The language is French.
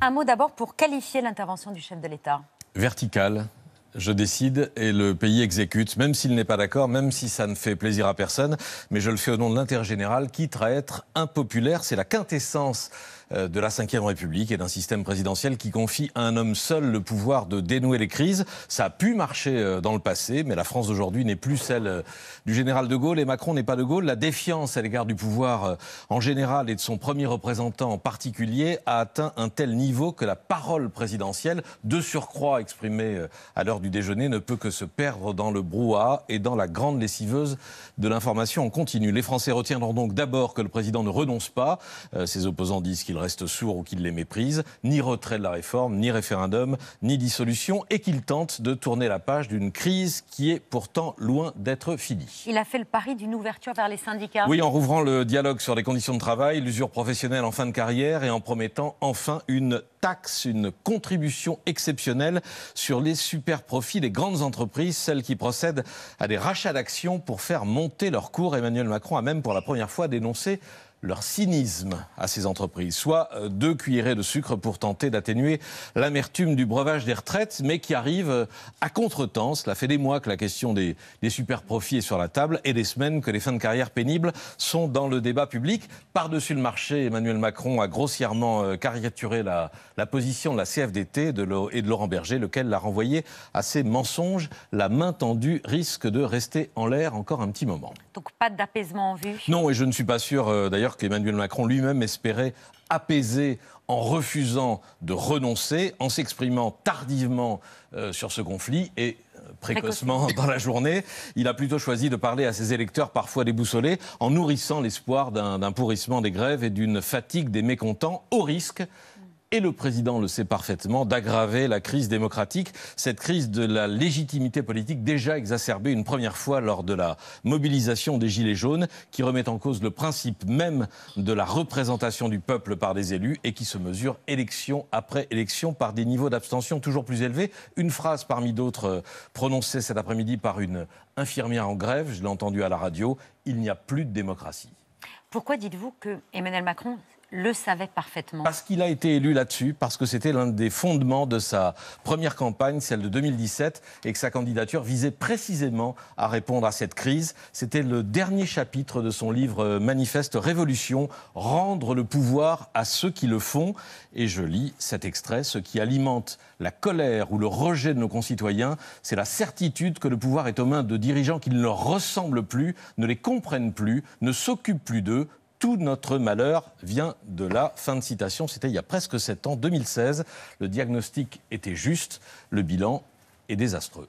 Un mot d'abord pour qualifier l'intervention du chef de l'État. Vertical, Je décide et le pays exécute, même s'il n'est pas d'accord, même si ça ne fait plaisir à personne, mais je le fais au nom de l'intérêt général, quitte à être impopulaire. C'est la quintessence euh, de la Ve République et d'un système présidentiel qui confie à un homme seul le pouvoir de dénouer les crises. Ça a pu marcher euh, dans le passé, mais la France d'aujourd'hui n'est plus celle euh, du général de Gaulle et Macron n'est pas de Gaulle. La défiance à l'égard du pouvoir en général et de son premier représentant en particulier a atteint un tel niveau que la parole présidentielle, de surcroît exprimée à l'heure du déjeuner, ne peut que se perdre dans le brouhaha et dans la grande lessiveuse de l'information en continu. Les Français retiendront donc d'abord que le président ne renonce pas. Ses opposants disent qu'il reste sourd ou qu'il les méprise, ni retrait de la réforme, ni référendum, ni dissolution, et qu'il tente de tourner la page d'une crise qui est pourtant loin d'être finie. Il a fait le pari d'une ouverture vers les syndicats. Oui, en rouvrant le dialogue sur les conditions de travail, l'usure professionnelle en fin de carrière et en promettant enfin une une contribution exceptionnelle sur les super profits des grandes entreprises, celles qui procèdent à des rachats d'actions pour faire monter leur cours. Emmanuel Macron a même pour la première fois dénoncé leur cynisme à ces entreprises, soit euh, deux cuillerées de sucre pour tenter d'atténuer l'amertume du breuvage des retraites, mais qui arrive euh, à contretemps. Cela fait des mois que la question des, des super profits est sur la table et des semaines que les fins de carrière pénibles sont dans le débat public. Par-dessus le marché, Emmanuel Macron a grossièrement euh, caricaturé la, la position de la CFDT et de Laurent Berger, lequel l'a renvoyé à ses mensonges. La main tendue risque de rester en l'air encore un petit moment. Donc pas d'apaisement en vue Non, et je ne suis pas sûr euh, d'ailleurs qu'Emmanuel Macron lui-même espérait apaiser en refusant de renoncer, en s'exprimant tardivement euh, sur ce conflit et euh, précocement dans la journée. Il a plutôt choisi de parler à ses électeurs parfois déboussolés en nourrissant l'espoir d'un pourrissement des grèves et d'une fatigue des mécontents au risque et le président le sait parfaitement, d'aggraver la crise démocratique, cette crise de la légitimité politique déjà exacerbée une première fois lors de la mobilisation des Gilets jaunes, qui remet en cause le principe même de la représentation du peuple par des élus et qui se mesure élection après élection par des niveaux d'abstention toujours plus élevés. Une phrase parmi d'autres euh, prononcée cet après-midi par une infirmière en grève, je l'ai entendue à la radio, il n'y a plus de démocratie. Pourquoi dites-vous que Emmanuel Macron le savait parfaitement. Parce qu'il a été élu là-dessus, parce que c'était l'un des fondements de sa première campagne, celle de 2017, et que sa candidature visait précisément à répondre à cette crise. C'était le dernier chapitre de son livre euh, Manifeste Révolution, Rendre le pouvoir à ceux qui le font. Et je lis cet extrait, ce qui alimente la colère ou le rejet de nos concitoyens, c'est la certitude que le pouvoir est aux mains de dirigeants qui ne leur ressemblent plus, ne les comprennent plus, ne s'occupent plus d'eux, tout notre malheur vient de là. Fin de citation, c'était il y a presque sept ans, 2016. Le diagnostic était juste, le bilan est désastreux.